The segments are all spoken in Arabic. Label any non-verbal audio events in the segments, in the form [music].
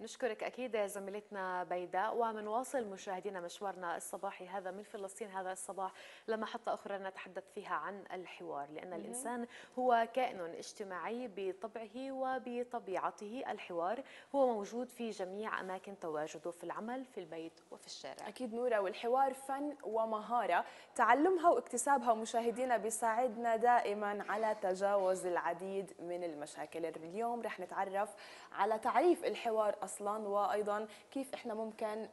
نشكرك أكيد زميلتنا بيداء ومنواصل مشاهدينا مشوارنا الصباحي هذا من فلسطين هذا الصباح لمحطة أخرى نتحدث فيها عن الحوار لأن الإنسان هو كائن اجتماعي بطبعه وبطبيعته الحوار هو موجود في جميع أماكن تواجده في العمل في البيت وفي الشارع أكيد نورة والحوار فن ومهارة تعلمها واكتسابها مشاهدينا بيساعدنا دائما على تجاوز العديد من المشاكل اليوم رح نتعرف على تعريف الحوار اصلا وايضا كيف احنا ممكن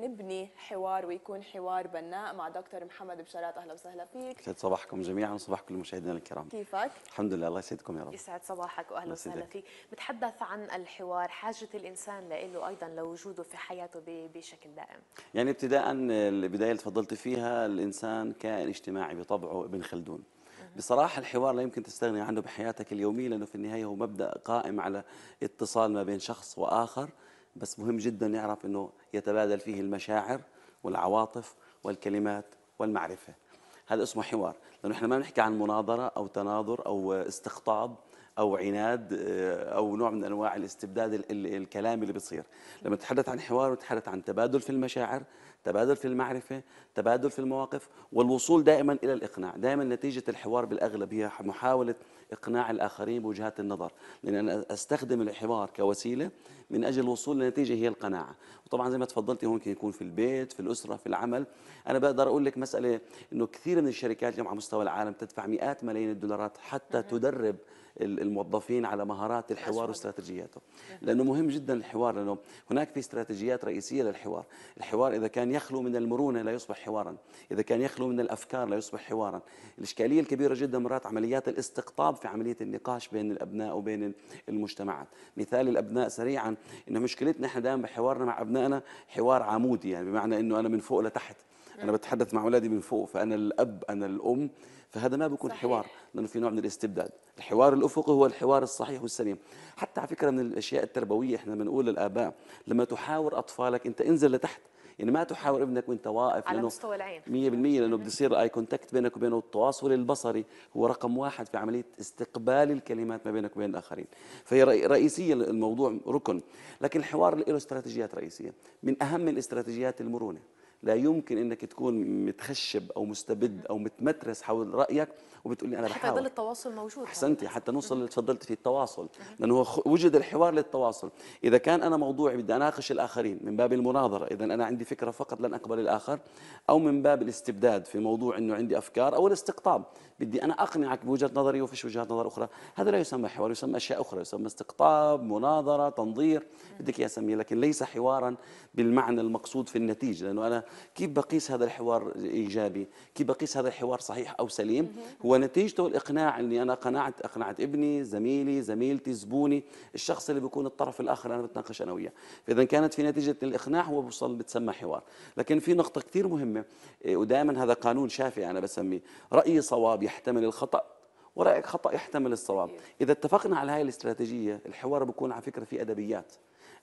نبني حوار ويكون حوار بناء مع دكتور محمد بشارات اهلا وسهلا فيك يسعد صباحكم جميعا وصباح كل مشاهدينا الكرام كيفك الحمد لله الله يسعدكم يا رب يسعد صباحك واهلا وسهلا فيك بتحدث عن الحوار حاجه الانسان له ايضا لوجوده في حياته بشكل دائم يعني ابتداء البدايه اللي تفضلت فيها الانسان كائن اجتماعي بطبعه ابن خلدون بصراحة الحوار لا يمكن تستغني عنه بحياتك اليومية لأنه في النهاية هو مبدأ قائم على اتصال ما بين شخص وآخر بس مهم جدا نعرف أنه يتبادل فيه المشاعر والعواطف والكلمات والمعرفة هذا اسمه حوار لأنه إحنا ما بنحكي عن مناظرة أو تناظر أو استقطاب أو عناد آه، أو نوع من أنواع الاستبداد الكلامي اللي بيصير لما نتحدث عن حوار ونتحدث عن تبادل في المشاعر تبادل في المعرفة تبادل في المواقف والوصول دائما إلى الإقناع دائما نتيجة الحوار بالأغلب هي محاولة إقناع الآخرين بوجهات النظر لأن أنا أستخدم الحوار كوسيلة من أجل الوصول لنتيجة هي القناعة وطبعا زي ما تفضلتي ممكن يكون في البيت في الأسرة في العمل أنا بقدر أقول لك مسألة أنه كثير من الشركات اليوم على مستوى العالم تدفع مئات ملايين الدولارات حتى تدرب الموظفين على مهارات الحوار واستراتيجياته لانه مهم جدا الحوار لانه هناك في استراتيجيات رئيسيه للحوار الحوار اذا كان يخلو من المرونه لا يصبح حوارا اذا كان يخلو من الافكار لا يصبح حوارا الاشكاليه الكبيره جدا مرات عمليات الاستقطاب في عمليه النقاش بين الابناء وبين المجتمعات مثال الابناء سريعا انه مشكلتنا احنا دائما بحوارنا مع ابنائنا حوار عمودي يعني بمعنى انه انا من فوق لتحت انا بتحدث مع اولادي من فوق فانا الاب انا الام فهذا ما بيكون صحيح. حوار لانه في نوع من الاستبداد الحوار الافقي هو الحوار الصحيح والسليم حتى على فكره من الاشياء التربويه احنا بنقول للاباء لما تحاور اطفالك انت انزل لتحت يعني ما تحاور ابنك وانت واقف على مستوى العين 100% لانه بده يصير اي كونتاكت بينك وبينه التواصل البصري هو رقم واحد في عمليه استقبال الكلمات ما بينك وبين الاخرين فهي رئيسيه الموضوع ركن لكن الحوار له استراتيجيات رئيسيه من اهم الاستراتيجيات المرونه لا يمكن انك تكون متخشب او مستبد او متمترس حول رايك وبتقول لي انا بحاول حتى يضل التواصل موجود احسنتي حتى نوصل تفضلت فيه التواصل لانه وجد الحوار للتواصل اذا كان انا موضوعي بدي اناقش الاخرين من باب المناظره اذا انا عندي فكره فقط لن اقبل الاخر او من باب الاستبداد في موضوع انه عندي افكار او الاستقطاب بدي انا اقنعك بوجهه نظري وفيش وجهات نظر اخرى هذا لا يسمى حوار يسمى اشياء اخرى يسمى استقطاب مناظره تنظير بدك اياه اسميه لكن ليس حوارا بالمعنى المقصود في النتيجه لانه انا كيف بقيس هذا الحوار ايجابي كيف بقيس هذا الحوار صحيح او سليم هو ونتيجته الإقناع أني أنا قنعت أقنعت ابني زميلي زميلتي زبوني الشخص اللي بيكون الطرف الآخر أنا بتناقش أنا وياه فإذا كانت في نتيجة الإقناع هو بوصل بتسمى حوار لكن في نقطة كثير مهمة إيه، ودائما هذا قانون شافعي أنا بسميه رأيي صواب يحتمل الخطأ ورأيك خطأ يحتمل الصواب إذا اتفقنا على هاي الاستراتيجية الحوار بيكون على فكرة في أدبيات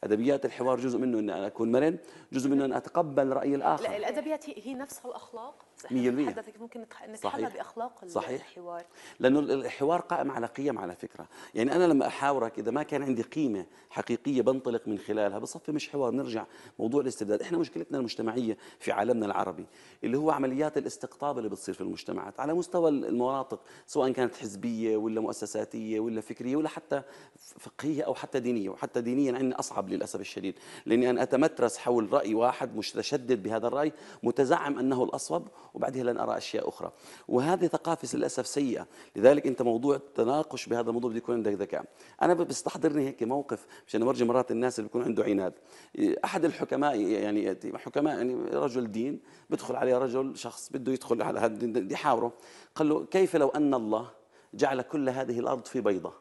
ادبيات الحوار جزء منه ان انا اكون مرن جزء منه ان اتقبل راي الاخر لا الادبيات هي نفسها الاخلاق 100% حضرتك ممكن نتحلى باخلاق صحيح. الحوار لانه الحوار قائم على قيم على فكره يعني انا لما احاورك اذا ما كان عندي قيمه حقيقيه بنطلق من خلالها بصفي مش حوار نرجع موضوع الاستبداد احنا مشكلتنا المجتمعيه في عالمنا العربي اللي هو عمليات الاستقطاب اللي بتصير في المجتمعات على مستوى المناطق سواء كانت حزبيه ولا مؤسساتيه ولا فكريه ولا حتى فقهيه او حتى دينيه وحتى دينيا عندنا اصعب للاسف الشديد لاني انا اتمترس حول راي واحد متشدد بهذا الراي متزعم انه الاصوب وبعدها لن أرى أشياء أخرى وهذه ثقافة للأسف سيئة لذلك أنت موضوع التناقش بهذا الموضوع بده يكون عندك ذكاء أنا بستحضرني هيك موقف مشان اورجي مرات الناس اللي بيكون عنده عناد أحد الحكماء يعني حكماء يعني رجل دين بدخل عليه رجل شخص بده يدخل على هذا بده يحاوره قال له كيف لو أن الله جعل كل هذه الأرض في بيضة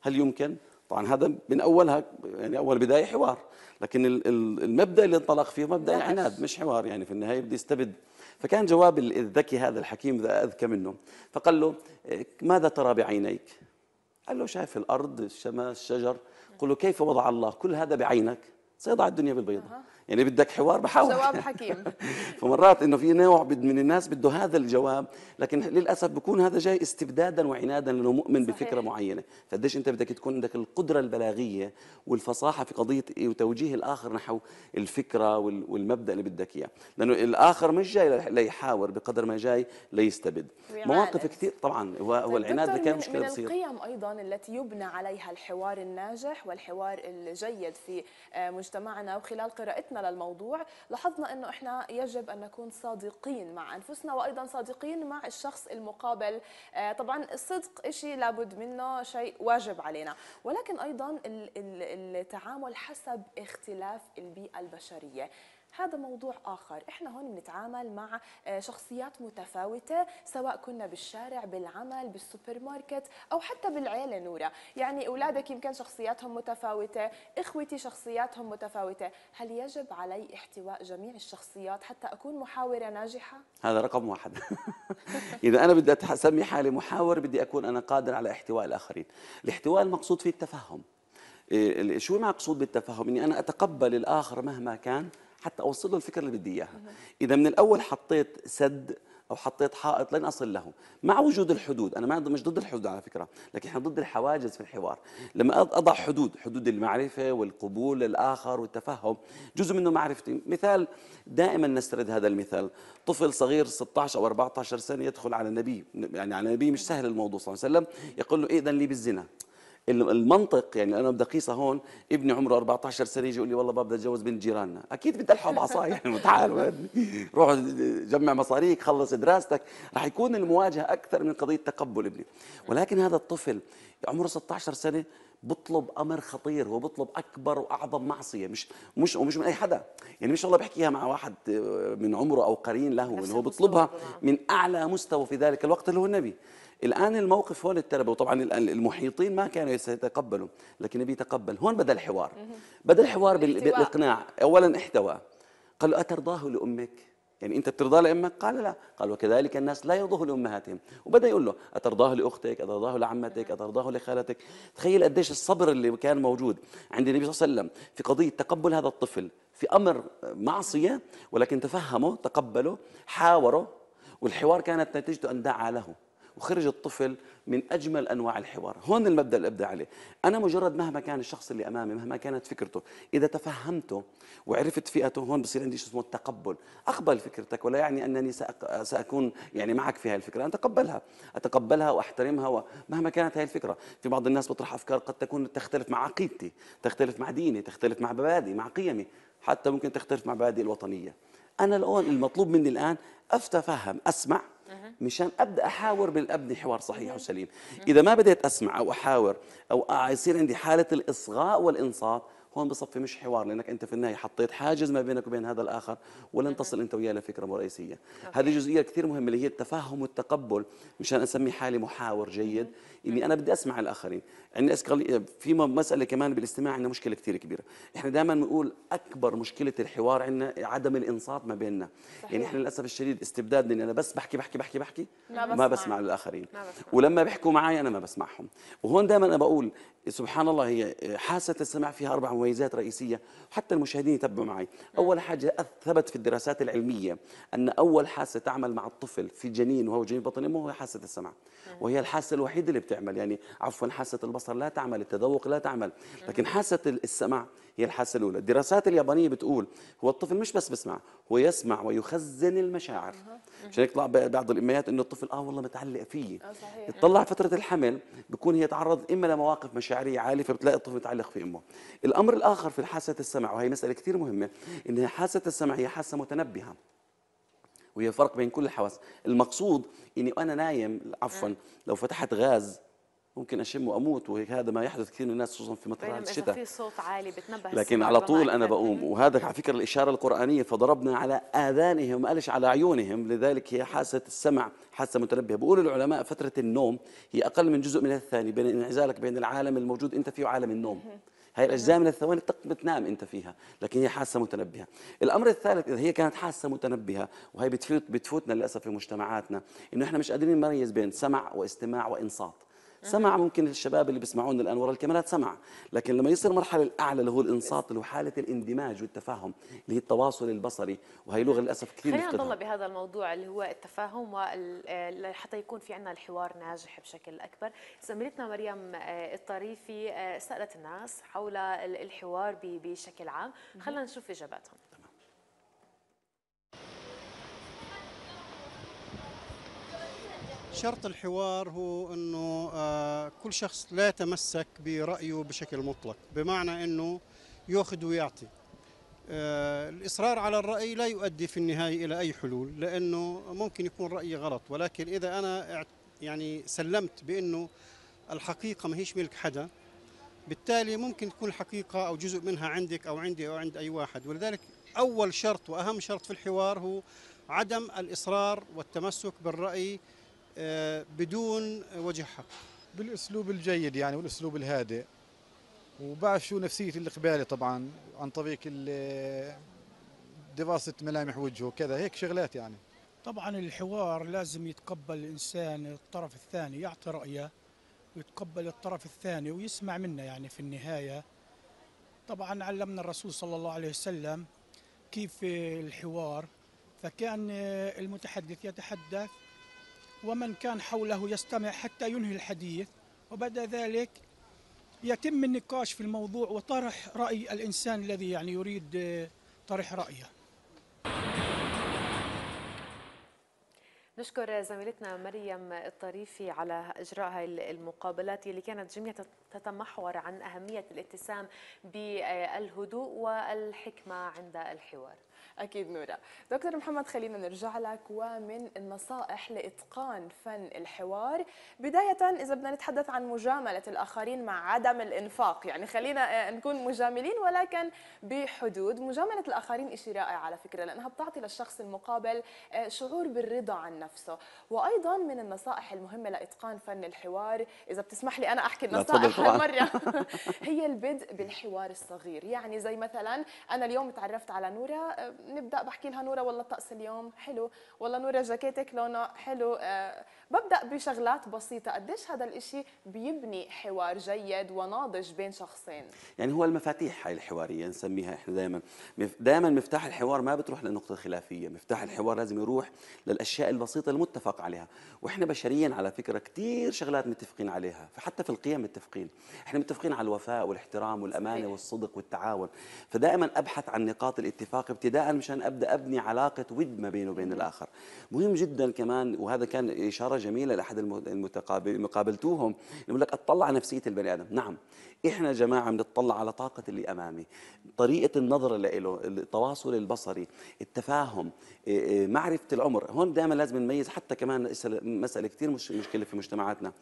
هل يمكن؟ طبعا هذا من اولها يعني اول بدايه حوار لكن المبدا اللي انطلق فيه مبدا عناد مش حوار يعني في النهايه بده يستبد فكان جواب الذكي هذا الحكيم ذا أذكى منه فقال له إيه، ماذا ترى بعينيك قال له شايف الأرض الشمس الشجر قل له كيف وضع الله كل هذا بعينك سيضع الدنيا بالبيضة يعني بدك حوار بحاول جواب [laughs] حكيم فمرات انه في نوع من الناس بده هذا الجواب لكن للاسف بكون هذا جاي استبدادا وعنادا لانه مؤمن صحيح. بفكره معينه فقديش انت بدك تكون عندك القدره البلاغيه والفصاحه في قضيه إيه وتوجيه الاخر نحو الفكره والمبدا اللي بدك اياه لانه الاخر مش جاي ليحاور بقدر ما جاي ليستبد مواقف كثير طبعا هو, هو طيب العناد اللي كان مشكله بتصير من القيم ايضا التي يبنى عليها الحوار الناجح والحوار الجيد في آه، مجتمعنا وخلال قراءتنا نظرتنا للموضوع لاحظنا انه احنا يجب ان نكون صادقين مع انفسنا وايضا صادقين مع الشخص المقابل آه، طبعا الصدق شيء لابد منه شيء واجب علينا ولكن ايضا التعامل حسب اختلاف البيئه البشريه هذا موضوع آخر إحنا هون بنتعامل مع آه، شخصيات متفاوتة سواء كنا بالشارع بالعمل بالسوبر ماركت أو حتى بالعيلة نورة يعني أولادك يمكن شخصياتهم متفاوتة إخوتي شخصياتهم متفاوتة هل يجب علي احتواء جميع الشخصيات حتى أكون محاورة ناجحة؟ هذا رقم واحد [laughs] إذا أنا بدي أسمي حالي محاور بدي أكون أنا قادر على احتواء الآخرين الاحتواء المقصود فيه التفهم إيه، شو المقصود بالتفهم اني انا اتقبل الاخر مهما كان حتى اوصل له الفكره اللي بدي اياها اذا من الاول حطيت سد او حطيت حائط لن اصل له مع وجود الحدود انا ما مش ضد الحدود على فكره لكن احنا ضد الحواجز في الحوار لما اضع حدود حدود المعرفه والقبول للاخر والتفهم جزء منه معرفتي مثال دائما نسترد هذا المثال طفل صغير 16 او 14 سنه يدخل على النبي يعني على النبي مش سهل الموضوع صلى الله عليه وسلم يقول له إيه، اذن لي بالزنا المنطق يعني انا بدي اقيسها هون ابني عمره 14 سنه يجي يقول لي والله بابا بدي اتجوز بنت جيراننا اكيد بدي الحق بعصاي يعني تعال روح جمع مصاريك خلص دراستك رح يكون المواجهه اكثر من قضيه تقبل ابني ولكن هذا الطفل عمره 16 سنه بطلب امر خطير هو بطلب اكبر واعظم معصيه مش مش ومش من اي حدا يعني مش والله بحكيها مع واحد آه، من عمره او قرين له هو بطلبها من اعلى مستوى في ذلك الوقت اللي هو النبي الآن الموقف هون التربية وطبعا المحيطين ما كانوا يتقبلوا لكن النبي تقبل هون بدأ الحوار بدأ الحوار بالإقناع أولا احتوى قال له أترضاه لأمك يعني انت بترضاه لامك قال لا قال وكذلك الناس لا يرضوه لامهاتهم وبدا يقول له اترضاه لاختك اترضاه لعمتك اترضاه لخالتك تخيل قديش الصبر اللي كان موجود عند النبي صلى الله عليه وسلم في قضيه تقبل هذا الطفل في امر معصيه ولكن تفهمه تقبله حاوره والحوار كانت نتيجته ان دعا له وخرج الطفل من أجمل أنواع الحوار هون المبدأ الإبداع عليه أنا مجرد مهما كان الشخص اللي أمامي مهما كانت فكرته إذا تفهمته وعرفت فئته هون بصير عندي شيء اسمه التقبل أقبل فكرتك ولا يعني أنني سأكون يعني معك في هذه الفكرة أنا أتقبلها أتقبلها وأحترمها مهما كانت هذه الفكرة في بعض الناس بطرح أفكار قد تكون تختلف مع عقيدتي تختلف مع ديني تختلف مع مبادئي مع قيمي حتى ممكن تختلف مع مبادئي الوطنية أنا الأول المطلوب مني الآن أتفهم أسمع مشان ابدا احاور بالابني حوار صحيح وسليم اذا ما بديت اسمع او احاور او آه، يصير عندي حاله الاصغاء والانصات هون بصفي مش حوار لانك انت في النهايه حطيت حاجز ما بينك وبين هذا الاخر ولن تصل انت وياه لفكره رئيسيه هذه جزئيه كثير مهمه اللي هي التفاهم والتقبل مشان اسمي حالي محاور جيد اني انا بدي اسمع الاخرين عندنا يعني اسكال في مساله كمان بالاستماع عندنا مشكله كثير كبيره احنا دائما بنقول اكبر مشكله الحوار عندنا عدم الانصات ما بيننا صحيح. يعني احنا للاسف الشديد استبدادنا اني انا بس بحكي بحكي بحكي بحكي ما بسمع, ما بسمع للاخرين ما بسمع. ولما بيحكوا معي انا ما بسمعهم وهون دائما انا بقول سبحان الله هي حاسه السمع فيها اربع مميزات رئيسيه حتى المشاهدين يتبعوا معي اول حاجه ثبت في الدراسات العلميه ان اول حاسه تعمل مع الطفل في جنين وهو جنين بطن امه هي حاسه السمع وهي الحاسه الوحيده اللي بتعمل بتعمل يعني عفوا حاسة البصر لا تعمل التذوق لا تعمل لكن حاسة السمع هي الحاسة الأولى الدراسات اليابانية بتقول هو الطفل مش بس بسمع هو يسمع ويخزن المشاعر عشان يطلع بعض الاميات انه الطفل اه والله متعلق فيه آه، يطلع فتره الحمل بكون هي تعرض اما لمواقف مشاعريه عاليه فبتلاقي الطفل متعلق في امه الامر الاخر في حاسه السمع وهي مساله كثير مهمه ان حاسه السمع هي حاسه متنبهه وهي فرق بين كل الحواس المقصود اني انا نايم عفوا نعم. لو فتحت غاز ممكن اشم واموت وهذا ما يحدث كثير من الناس خصوصا في مطلع الشتاء في صوت عالي بتنبه لكن على طول انا بقوم وهذا على فكره الاشاره القرانيه فضربنا على اذانهم قالش على عيونهم لذلك هي حاسه السمع حاسه متنبهه بقول العلماء فتره النوم هي اقل من جزء من الثاني بين انعزالك بين العالم الموجود انت فيه وعالم النوم هاي الأجزاء من الثواني بتنام أنت فيها لكن هي حاسة متنبهة الأمر الثالث إذا هي كانت حاسة متنبهة وهي بتفوت بتفوتنا للأسف في مجتمعاتنا إنه إحنا مش قادرين نميز بين سمع واستماع وإنصات سمع ممكن الشباب اللي بيسمعونا الان ورا الكاميرات سمع لكن لما يصير المرحله الاعلى اللي هو الانصات اللي هو حاله الاندماج والتفاهم اللي هي التواصل البصري وهي لغه للاسف كثير خلينا نضل بهذا الموضوع اللي هو التفاهم حتى يكون في عندنا الحوار ناجح بشكل اكبر زميلتنا مريم آه، الطريفي آه، سالت الناس حول الحوار بشكل عام خلينا نشوف اجاباتهم شرط الحوار هو انه آه، كل شخص لا يتمسك برايه بشكل مطلق بمعنى انه ياخذ ويعطي آه، الاصرار على الراي لا يؤدي في النهايه الى اي حلول لانه ممكن يكون رايي غلط ولكن اذا انا يعني سلمت بانه الحقيقه ما هيش ملك حدا بالتالي ممكن تكون الحقيقه او جزء منها عندك او عندي او عند اي واحد ولذلك اول شرط واهم شرط في الحوار هو عدم الاصرار والتمسك بالراي آه، بدون وجه حق بالاسلوب الجيد يعني والاسلوب الهادئ وبعرف شو نفسيه القبالي طبعا عن طريق دراسه ملامح وجهه كذا هيك شغلات يعني طبعا الحوار لازم يتقبل الانسان الطرف الثاني يعطي رايه ويتقبل الطرف الثاني ويسمع منا يعني في النهايه طبعا علمنا الرسول صلى الله عليه وسلم كيف الحوار فكان المتحدث يتحدث ومن كان حوله يستمع حتى ينهي الحديث وبعد ذلك يتم النقاش في الموضوع وطرح رأي الإنسان الذي يعني يريد آه، طرح رأيه نشكر زميلتنا مريم الطريفي على اجراء هاي المقابلات اللي كانت جميع تتمحور عن اهميه الاتسام بالهدوء والحكمه عند الحوار اكيد نوره دكتور محمد خلينا نرجع لك ومن النصائح لاتقان فن الحوار بدايه اذا بدنا نتحدث عن مجامله الاخرين مع عدم الانفاق يعني خلينا آه، نكون مجاملين ولكن بحدود مجامله الاخرين شيء رائع على فكره لانها بتعطي للشخص المقابل آه، شعور بالرضا عن نفسه وايضا من النصائح المهمه لاتقان فن الحوار اذا بتسمح لي انا احكي النصائح هالمره [laughs] [laughs] هي البدء بالحوار الصغير يعني زي مثلا انا اليوم تعرفت على نوره آه، نبدا بحكي لها نوره والله الطقس اليوم حلو والله نوره جاكيتك لونه حلو أه ببدا بشغلات بسيطه قديش هذا الإشي بيبني حوار جيد وناضج بين شخصين يعني هو المفاتيح هاي الحواريه نسميها احنا دائما دائما مفتاح الحوار ما بتروح للنقطه الخلافيه مفتاح الحوار لازم يروح للاشياء البسيطه المتفق عليها واحنا بشريا على فكره كثير شغلات متفقين عليها فحتى في القيم متفقين احنا متفقين على الوفاء والاحترام والامانه والصدق والتعاون فدائما ابحث عن نقاط الاتفاق ابتداء مكان مشان ابدا ابني علاقه ود ما بينه وبين الاخر مهم جدا كمان وهذا كان اشاره جميله لاحد المتقابل مقابلتوهم يقول لك اطلع على نفسيه البني ادم نعم احنا جماعه بنطلع على طاقه اللي امامي طريقه النظر له التواصل البصري التفاهم معرفه العمر هون دائما لازم نميز حتى كمان مساله كثير مش مشكله في مجتمعاتنا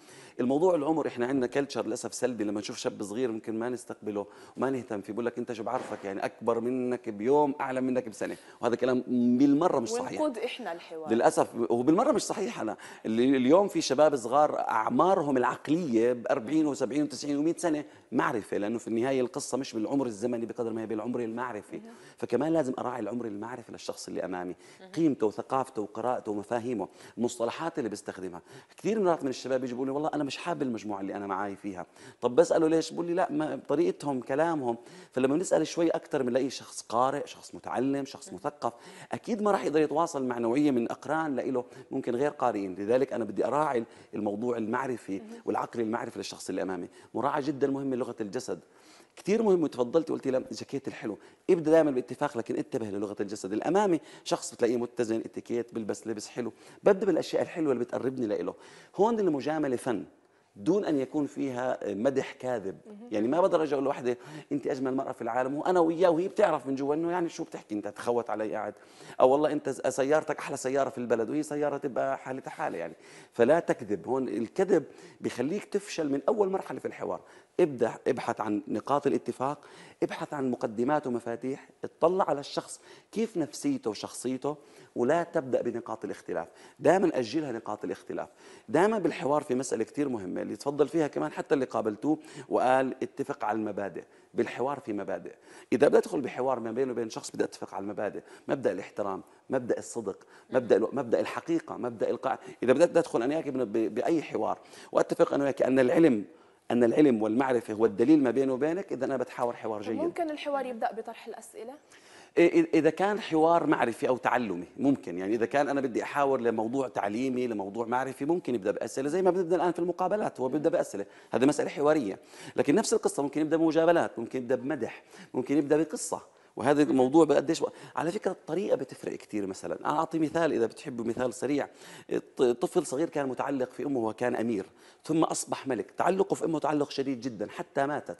الموضوع العمر احنا عندنا كلتشر للاسف سلبي لما نشوف شاب صغير ممكن ما نستقبله وما نهتم فيه بقول لك انت شو بعرفك يعني اكبر منك بيوم اعلى منك بسنه سنه وهذا كلام بالمره مش صحيح ونقود احنا الحوار للاسف وبالمره مش صحيح انا اليوم في شباب صغار اعمارهم العقليه ب 40 و70 و90 و100 سنه معرفه لانه في النهايه القصه مش بالعمر الزمني بقدر ما هي بالعمر المعرفي فكمان لازم اراعي العمر المعرفي للشخص اللي امامي قيمته وثقافته وقراءته ومفاهيمه المصطلحات اللي بيستخدمها كثير مرات من الشباب بيجي بيقول لي والله انا مش حابب المجموعه اللي انا معاي فيها طب بساله ليش بيقول لي لا ما طريقتهم كلامهم فلما بنسال شوي اكثر بنلاقي شخص قارئ شخص متعلم شخص مثقف اكيد ما راح يقدر يتواصل مع نوعيه من اقران لإله ممكن غير قارئين لذلك انا بدي اراعي الموضوع المعرفي والعقل المعرفي للشخص اللي امامي مراعاه جدا مهمه لغه الجسد كثير مهم وتفضلت وقلتي لا جاكيت الحلو ابدا دائما باتفاق لكن انتبه للغه الجسد الامامي شخص بتلاقيه متزن اتيكيت بلبس لبس حلو ببدا بالاشياء الحلوه اللي بتقربني لإله هون المجامله فن دون ان يكون فيها مدح كاذب يعني ما بقدر اجي اقول لوحده انت اجمل مراه في العالم وانا وياه وهي بتعرف من جوا انه يعني شو بتحكي انت تخوت علي قاعد او والله انت سيارتك احلى سياره في البلد وهي سياره تبقى حالتها حاله يعني فلا تكذب هون الكذب بخليك تفشل من اول مرحله في الحوار ابدأ ابحث عن نقاط الاتفاق ابحث عن مقدمات ومفاتيح اطلع على الشخص كيف نفسيته وشخصيته ولا تبدأ بنقاط الاختلاف دائما أجلها نقاط الاختلاف دائما بالحوار في مسألة كثير مهمة اللي تفضل فيها كمان حتى اللي قابلتوه وقال اتفق على المبادئ بالحوار في مبادئ إذا بدي أدخل بحوار ما بينه وبين شخص بدي أتفق على المبادئ مبدأ الاحترام مبدأ الصدق مبدأ مبدأ الحقيقة مبدأ القاعده إذا بدأت أدخل أنا وياك بأي حوار وأتفق أنا وياك أن العلم ان العلم والمعرفه هو الدليل ما بيني وبينك اذا انا بتحاور حوار جيد ممكن الحوار يبدا بطرح الاسئله إيه، اذا كان حوار معرفي او تعلمي ممكن يعني اذا كان انا بدي احاور لموضوع تعليمي لموضوع معرفي ممكن يبدا باسئله زي ما بنبدا الان في المقابلات هو بيبدا باسئله هذا مساله حواريه لكن نفس القصه ممكن يبدا بمجابلات ممكن يبدا بمدح ممكن يبدا بقصه وهذا الموضوع بقديش على فكره الطريقه بتفرق كثير مثلا انا اعطي مثال اذا بتحبوا مثال سريع طفل صغير كان متعلق في امه وكان امير ثم اصبح ملك تعلقه في امه تعلق شديد جدا حتى ماتت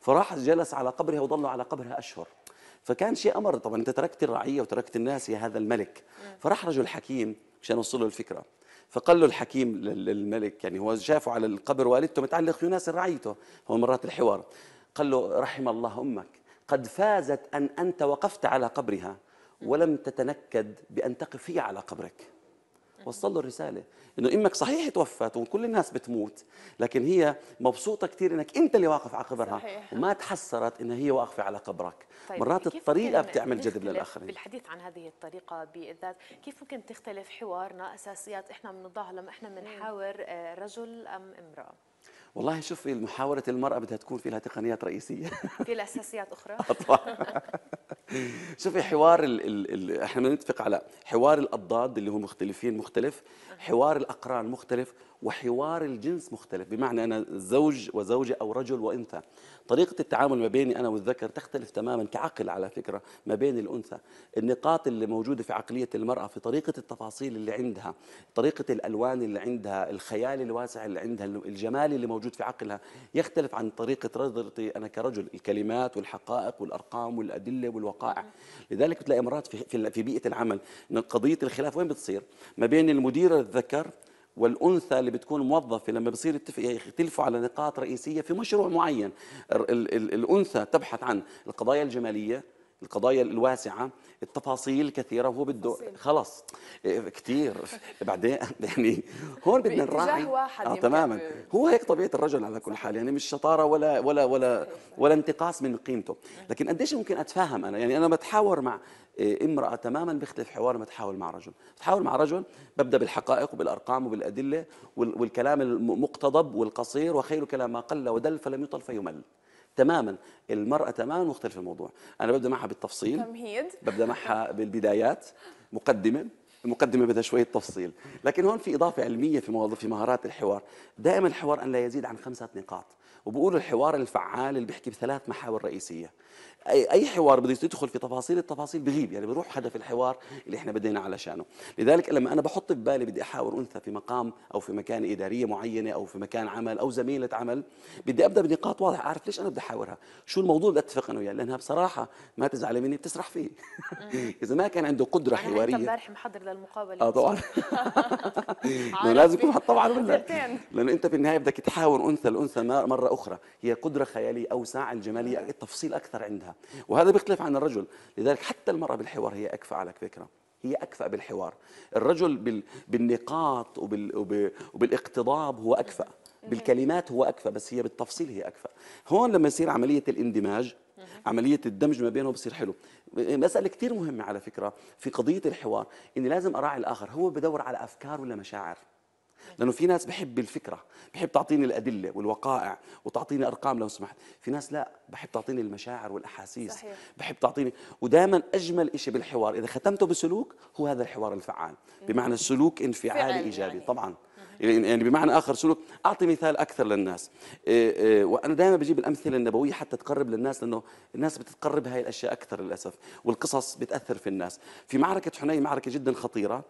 فراح جلس على قبرها وظل على قبرها اشهر فكان شيء امر طبعا انت تركت الرعيه وتركت الناس يا هذا الملك فراح رجل حكيم مشان يوصل له الفكره فقال له الحكيم للملك يعني هو شافه على القبر والدته متعلق ناس رعيته هو مرات الحوار قال له رحم الله امك قد فازت أن أنت وقفت على قبرها ولم تتنكد بأن تقف هي على قبرك وصل له الرسالة إنه إمك صحيح توفت وكل الناس بتموت لكن هي مبسوطة كثير إنك أنت اللي واقف على قبرها صحيح. وما تحسرت إن هي واقفة على قبرك طيب مرات الطريقة بتعمل جذب للآخرين بالحديث عن هذه الطريقة بالذات كيف ممكن تختلف حوارنا أساسيات إحنا بنضعها لما إحنا بنحاور آه، رجل أم امرأة والله شوفي محاورة المرأة بدها تكون في لها تقنيات رئيسية في لها أساسيات أخرى [laughs] شوفي حوار الـ الـ الـ احنا نتفق على حوار الأضداد اللي هم مختلفين مختلف حوار الأقران مختلف وحوار الجنس مختلف بمعنى أنا زوج وزوجة أو رجل وأنثى طريقة التعامل ما بيني أنا والذكر تختلف تماما كعقل على فكرة ما بين الأنثى النقاط اللي موجودة في عقلية المرأة في طريقة التفاصيل اللي عندها طريقة الألوان اللي عندها الخيال الواسع اللي عندها الجمال اللي موجود في عقلها يختلف عن طريقة نظرتي أنا كرجل الكلمات والحقائق والأرقام والأدلة والوقائع لذلك بتلاقي مرات في, بيئة العمل قضية الخلاف وين بتصير ما بين المدير الذكر والانثى اللي بتكون موظفه لما بصير يعني يختلفوا على نقاط رئيسيه في مشروع معين الانثى تبحث عن القضايا الجماليه القضايا الواسعه التفاصيل كثيره وهو بده خلص إيه، كثير بعدين [laughs] يعني هون بدنا نراعي واحد آه تماما هو هيك طبيعه الرجل على كل حال يعني مش شطاره ولا ولا ولا ولا انتقاص من قيمته لكن قديش ممكن اتفاهم انا يعني انا بتحاور مع إيه، امرأة تماما بيختلف حوار ما تحاول مع رجل تحاول مع رجل ببدأ بالحقائق وبالأرقام وبالأدلة والكلام المقتضب والقصير وخير كلام ما قل ودل فلم يطل فيمل تماما المرأة تماما مختلف الموضوع أنا ببدأ معها بالتفصيل تمهيد ببدأ معها بالبدايات مقدمة المقدمة بدها شوية تفصيل لكن هون في إضافة علمية في موضوع في مهارات الحوار دائما الحوار أن لا يزيد عن خمسة نقاط وبقول الحوار الفعال اللي بيحكي بثلاث محاور رئيسية اي اي حوار بده يدخل في تفاصيل التفاصيل بغيب يعني بروح هدف الحوار اللي احنا بدينا علشانه لذلك لما انا بحط في بالي بدي احاور انثى في مقام او في مكان اداريه معينه او في مكان عمل او زميله عمل بدي ابدا بنقاط واضحه اعرف ليش انا بدي احاورها شو الموضوع اللي اتفق انا وياه لانها بصراحه ما تزعل مني بتسرح فيه [laughs] اذا ما كان عنده قدره يعني حواريه امبارح محضر للمقابله اه طبعا [laughs] لازم يكون طبعا لانه انت في النهايه بدك تحاور انثى الانثى مره اخرى هي قدره خياليه اوسع الجماليه التفصيل اكثر عندها وهذا بيختلف عن الرجل لذلك حتى المرأة بالحوار هي أكفى على فكرة هي أكفأ بالحوار الرجل بالنقاط وبالاقتضاب هو أكفأ بالكلمات هو أكفأ بس هي بالتفصيل هي أكفأ هون لما يصير عملية الاندماج عملية الدمج ما بينهم بصير حلو مسألة كتير مهمة على فكرة في قضية الحوار إني لازم أراعي الآخر هو بدور على أفكار ولا مشاعر لانه في ناس بحب الفكره بحب تعطيني الادله والوقائع وتعطيني ارقام لو سمحت في ناس لا بحب تعطيني المشاعر والاحاسيس صحيح. بحب تعطيني ودائما اجمل شيء بالحوار اذا ختمته بسلوك هو هذا الحوار الفعال بمعنى السلوك انفعالي ايجابي يعني. طبعا يعني-, يعني بمعنى اخر سلوك اعطي مثال اكثر للناس إيه، إيه، وانا دائما بجيب الامثله النبويه حتى تقرب للناس لانه الناس بتتقرب هاي الاشياء اكثر للاسف والقصص بتاثر في الناس في معركه حنين معركه جدا خطيره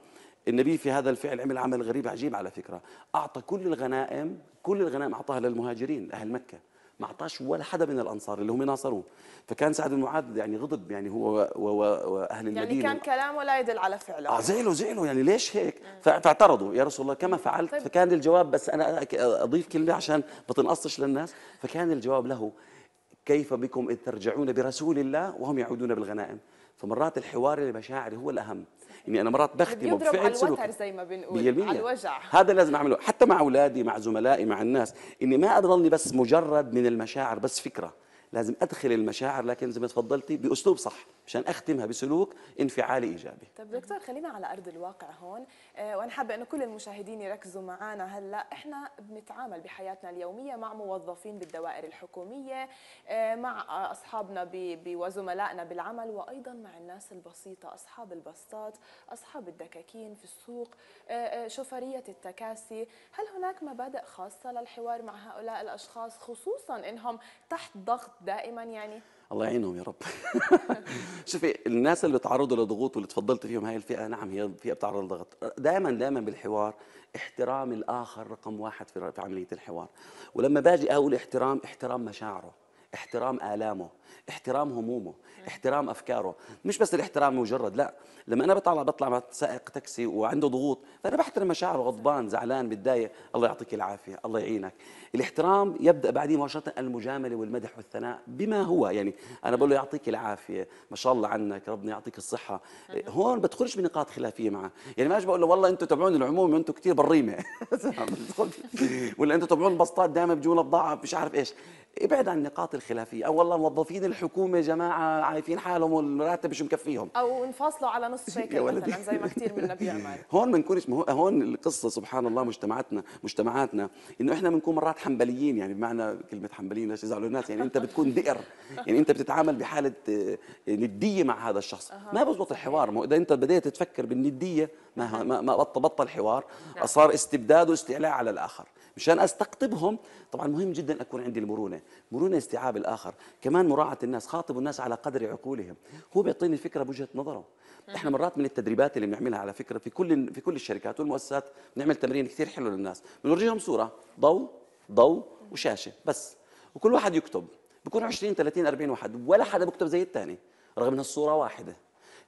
النبي في هذا الفعل عمل عمل غريب عجيب على فكرة أعطى كل الغنائم كل الغنائم أعطاها للمهاجرين أهل مكة ما اعطاش ولا حدا من الانصار اللي هم ناصروه فكان سعد بن معاذ يعني غضب يعني هو واهل يعني المدينه يعني كان كلامه لا يدل على فعله آه زعلوا زعلوا يعني ليش هيك فاعترضوا يا رسول الله كما فعلت طيب. فكان الجواب بس انا اضيف كلمه عشان بتنقصش للناس فكان الجواب له كيف بكم اذ ترجعون برسول الله وهم يعودون بالغنائم فمرات الحوار المشاعري هو الاهم اني انا مرات بختم بفعل سلوك زي ما بنقول على الوجع هذا لازم اعمله حتى مع اولادي مع زملائي مع الناس اني ما اضلني بس مجرد من المشاعر بس فكره لازم ادخل المشاعر لكن زي ما تفضلتي باسلوب صح مشان اختمها بسلوك انفعالي ايجابي طيب دكتور خلينا على ارض الواقع هون آه، وانا حابه انه كل المشاهدين يركزوا معنا هلا احنا بنتعامل بحياتنا اليوميه مع موظفين بالدوائر الحكوميه آه، مع اصحابنا وزملائنا بالعمل وايضا مع الناس البسيطه اصحاب البسطات اصحاب الدكاكين في السوق شفريه آه، شوفريه التكاسي هل هناك مبادئ خاصه للحوار مع هؤلاء الاشخاص خصوصا انهم تحت ضغط دائما يعني الله يعينهم يا رب [laughs] شوفي الناس اللي بتعرضوا لضغوط واللي تفضلت فيهم هاي الفئه نعم هي فئه بتعرض لضغط دائما دائما بالحوار احترام الاخر رقم واحد في عمليه الحوار ولما باجي اقول احترام احترام مشاعره احترام الامه احترام همومه احترام افكاره مش بس الاحترام المجرد لا لما انا بطلع بطلع مع سائق تاكسي وعنده ضغوط فانا بحترم مشاعره غضبان زعلان متضايق الله يعطيك العافيه الله يعينك الاحترام يبدا بعدين مباشره المجامله والمدح والثناء بما هو يعني انا بقول له يعطيك العافيه ما شاء الله عنك ربنا يعطيك الصحه هون بدخلش بنقاط خلافيه معه يعني ما اجي بقول له والله انتم تبعون العموم انتم كثير بريمه ولا انتم تبعون البسطات دائما بجوا لنا بضاعه مش عارف ايش ابعد عن النقاط الخلافيه او والله موظفين الحكومه جماعه عايفين حالهم والراتب مش مكفيهم او انفصلوا على نص [laughs] شيكل مثلا زي ما كثير منا بيعمل [laughs] هون ما نكونش هون القصه سبحان الله مجتمعاتنا مجتمعاتنا انه احنا بنكون مرات حنبليين يعني بمعنى كلمه حنبليين لاش يزعلوا الناس يعني انت بتكون بئر يعني انت بتتعامل بحاله آه، نديه مع هذا الشخص ما بزبط الحوار اذا انت بديت تفكر بالنديه ما ما بطل حوار نعم. صار استبداد واستعلاء على الاخر مشان استقطبهم طبعا مهم جدا اكون عندي المرونه مرونه استيعاب الاخر كمان مراعاه الناس خاطبوا الناس على قدر عقولهم هو بيعطيني الفكره بوجهه نظره احنا مرات من التدريبات اللي بنعملها على فكره في كل في كل الشركات والمؤسسات بنعمل تمرين كثير حلو للناس بنورجيهم صوره ضوء ضوء وشاشه بس وكل واحد يكتب بكون 20 30 40 واحد ولا حدا بكتب زي الثاني رغم ان الصوره واحده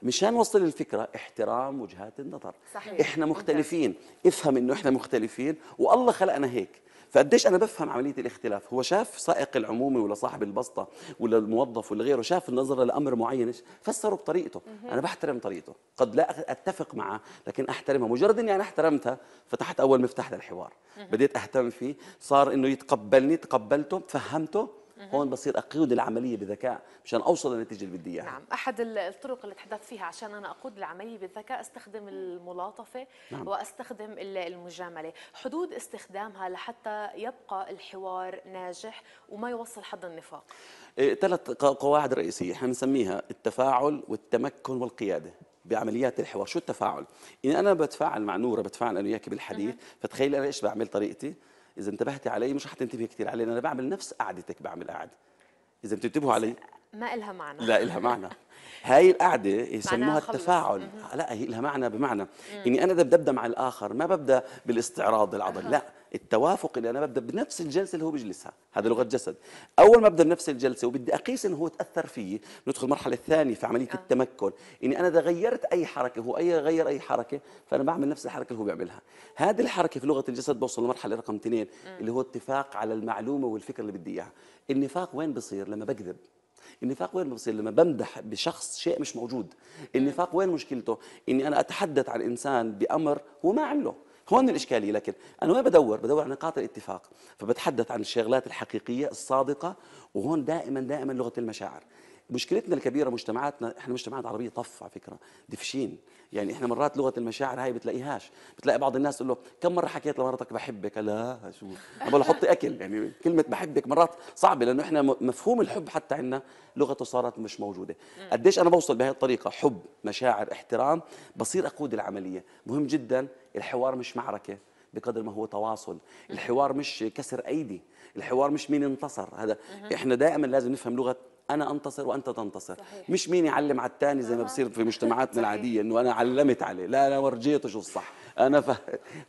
مشان وصل الفكره احترام وجهات النظر صحيح. احنا مختلفين افهم انه احنا مختلفين والله خلقنا هيك فقديش انا بفهم عمليه الاختلاف هو شاف سائق العمومة ولا صاحب البسطه ولا الموظف ولا غيره شاف النظره لامر معين فسره بطريقته انا بحترم طريقته قد لا اتفق معه لكن احترمها مجرد اني انا احترمتها فتحت اول مفتاح للحوار بديت اهتم فيه صار انه يتقبلني تقبلته فهمته هون بصير اقود العمليه بذكاء مشان اوصل للنتيجه اللي بدي اياها نعم احد الطرق اللي تحدثت فيها عشان انا اقود العمليه بالذكاء استخدم الملاطفه نعم. واستخدم المجامله حدود استخدامها لحتى يبقى الحوار ناجح وما يوصل حد النفاق ثلاث إيه، قواعد رئيسيه احنا بنسميها التفاعل والتمكن والقياده بعمليات الحوار شو التفاعل ان انا بتفاعل مع نوره بتفاعل انا وياك بالحديث فتخيل انا ايش بعمل طريقتي اذا انتبهتي علي مش تنتبهي كثير علي انا بعمل نفس قعدتك بعمل قعده اذا بتنتبهوا علي ما إلها معنى لا إلها معنى هاي القعدة يسموها التفاعل لا هي إلها معنى بمعنى إني أنا إذا بدي أبدأ مع الآخر ما ببدأ بالاستعراض العضلي لا التوافق اللي انا ببدا بنفس الجلسه اللي هو بيجلسها هذا لغه جسد اول ما ابدا بنفس الجلسه وبدي اقيس انه هو تاثر فيي ندخل المرحله الثانيه في عمليه آه. التمكن اني انا اذا غيرت اي حركه هو اي غير اي حركه فانا بعمل نفس الحركه اللي هو بيعملها هذه الحركه في لغه الجسد بوصل لمرحله رقم اثنين اللي هو اتفاق على المعلومه والفكره اللي بدي اياها النفاق وين بصير لما بكذب النفاق وين بصير لما بمدح بشخص شيء مش موجود النفاق وين مشكلته اني انا اتحدث عن انسان بامر هو ما عمله هون الإشكالية لكن أنا وين بدور بدور على نقاط الاتفاق فبتحدث عن الشغلات الحقيقية الصادقة وهون دائما دائما لغة المشاعر مشكلتنا الكبيره مجتمعاتنا احنا مجتمعات عربيه طف على فكره دفشين يعني احنا مرات لغه المشاعر هاي بتلاقيهاش بتلاقي بعض الناس تقول له كم مره حكيت لمرتك بحبك لا شو بقول حطي اكل يعني كلمه بحبك مرات صعبه لانه احنا مفهوم الحب حتى عندنا لغته صارت مش موجوده قديش انا بوصل بهي الطريقه حب مشاعر احترام بصير اقود العمليه مهم جدا الحوار مش معركة بقدر ما هو تواصل الحوار مش كسر أيدي الحوار مش مين انتصر هذا إحنا دائما لازم نفهم لغة انا انتصر وانت تنتصر صحيح. مش مين يعلم على الثاني زي ما آه. بصير في مجتمعاتنا العاديه انه انا علمت عليه لا انا ورجيته شو الصح انا ف...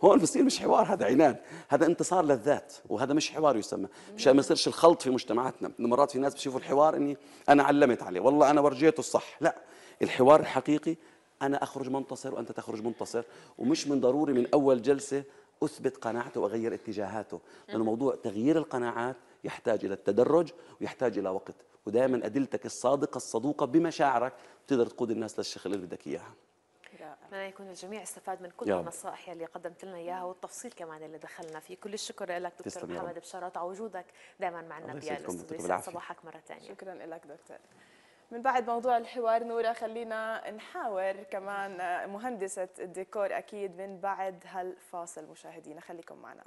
هون بصير مش حوار هذا عناد هذا انتصار للذات وهذا مش حوار يسمى مشان ما يصيرش الخلط في مجتمعاتنا مرات في ناس بشوفوا الحوار اني انا علمت عليه والله انا ورجيته الصح لا الحوار الحقيقي أنا أخرج منتصر وأنت تخرج منتصر ومش من ضروري من أول جلسة أثبت قناعته وأغير اتجاهاته لأنه موضوع تغيير القناعات يحتاج إلى التدرج ويحتاج إلى وقت ودائما أدلتك الصادقة الصدوقة بمشاعرك تقدر تقود الناس للشغل اللي بدك إياها أتمنى يكون الجميع استفاد من كل النصائح اللي قدمت لنا إياها والتفصيل كمان اللي دخلنا فيه كل الشكر لك دكتور محمد بشارات على وجودك دائما معنا بيا صباحك مرة ثانية شكرا لك دكتور من بعد موضوع الحوار نورة خلينا نحاور كمان آه، مهندسة الديكور أكيد من بعد هالفاصل مشاهدينا خليكم معنا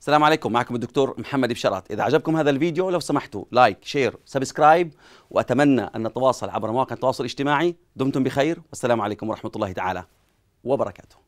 السلام عليكم معكم الدكتور محمد بشرات إذا عجبكم هذا الفيديو لو سمحتوا لايك شير سبسكرايب وأتمنى أن نتواصل عبر مواقع التواصل الاجتماعي دمتم بخير والسلام عليكم ورحمة الله تعالى وبركاته